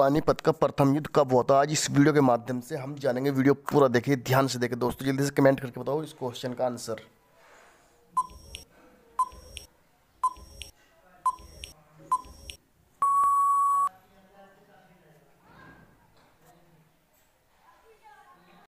पानीपत का प्रथम युद्ध कब हुआ था आज इस वीडियो के माध्यम से हम जानेंगे वीडियो पूरा देखिए ध्यान से देखें दोस्तों जल्दी से कमेंट करके बताओ इस क्वेश्चन का आंसर